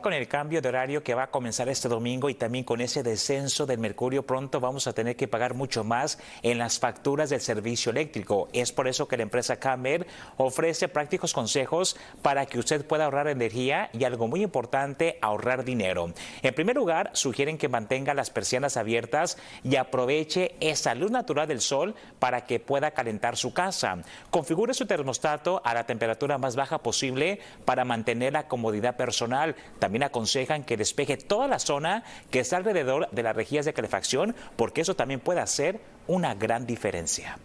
con el cambio de horario que va a comenzar este domingo y también con ese descenso del mercurio pronto vamos a tener que pagar mucho más en las facturas del servicio eléctrico. Es por eso que la empresa CAMEL ofrece prácticos consejos para que usted pueda ahorrar energía y algo muy importante, ahorrar dinero. En primer lugar, sugieren que mantenga las persianas abiertas y aproveche esa luz natural del sol para que pueda calentar su casa. Configure su termostato a la temperatura más baja posible para mantener la comodidad personal. También también aconsejan que despeje toda la zona que está alrededor de las rejillas de calefacción porque eso también puede hacer una gran diferencia.